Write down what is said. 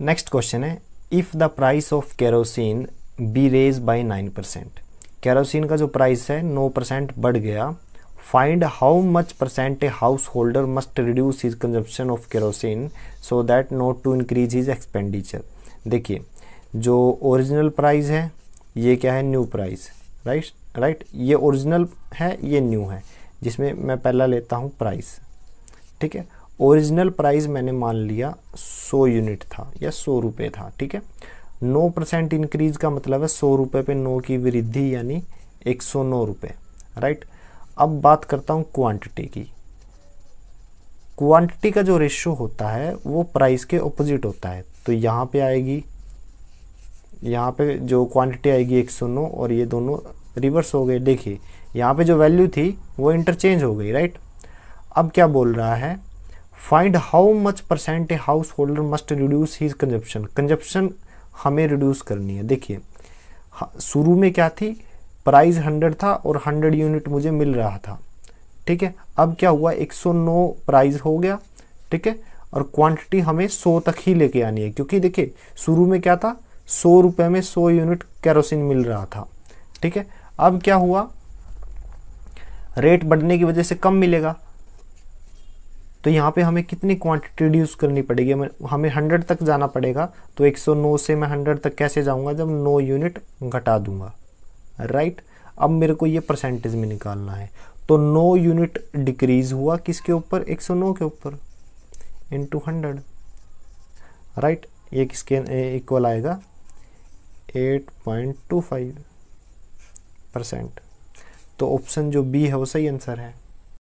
next question है if the price of kerosene be raise by nine percent kerosene का जो price है नो परसेंट बढ़ गया find how much percent a house holder must reduce his consumption of kerosene so that not to increase his expenditure देखिए जो original price है ये क्या है न्यू प्राइस राइट राइट ये ओरिजिनल है ये न्यू है जिसमें मैं पहला लेता हूँ प्राइस ठीक है ओरिजिनल प्राइस मैंने मान लिया 100 यूनिट था या सौ रुपये था ठीक है नौ परसेंट इंक्रीज का मतलब है सौ रुपये पे नौ की वृद्धि यानी एक सौ नौ रुपये राइट अब बात करता हूँ क्वांटिटी की क्वांटिटी का जो रेशो होता है वो प्राइस के ऑपोजिट होता है तो यहाँ पे आएगी यहाँ पे जो क्वांटिटी आएगी 109 और ये दोनों रिवर्स हो गए देखिए यहाँ पे जो वैल्यू थी वो इंटरचेंज हो गई राइट अब क्या बोल रहा है find how much percent a house holder must reduce his consumption consumption हमें रिड्यूस करनी है देखिए शुरू में क्या थी प्राइस हंड्रेड था और हंड्रेड यूनिट मुझे मिल रहा था ठीक है अब क्या हुआ 109 प्राइस हो गया ठीक है और क्वांटिटी हमें 100 तक ही लेके आनी है क्योंकि देखिए शुरू में क्या था सौ रुपये में 100 यूनिट कैरोसिन मिल रहा था ठीक है अब क्या हुआ रेट बढ़ने की वजह से कम मिलेगा तो यहाँ पे हमें कितनी क्वांटिटी रिड्यूस करनी पड़ेगी हमें हमें हंड्रेड तक जाना पड़ेगा तो एक सौ नौ से मैं हंड्रेड तक कैसे जाऊँगा जब नौ यूनिट घटा दूंगा राइट अब मेरे को ये परसेंटेज में निकालना है तो नौ यूनिट डिक्रीज हुआ किसके ऊपर एक सौ नौ के ऊपर इन टू हंड्रेड राइट ये किसके इक्वल आएगा eight point two five percent तो ऑप्शन जो बी है वो सही आंसर है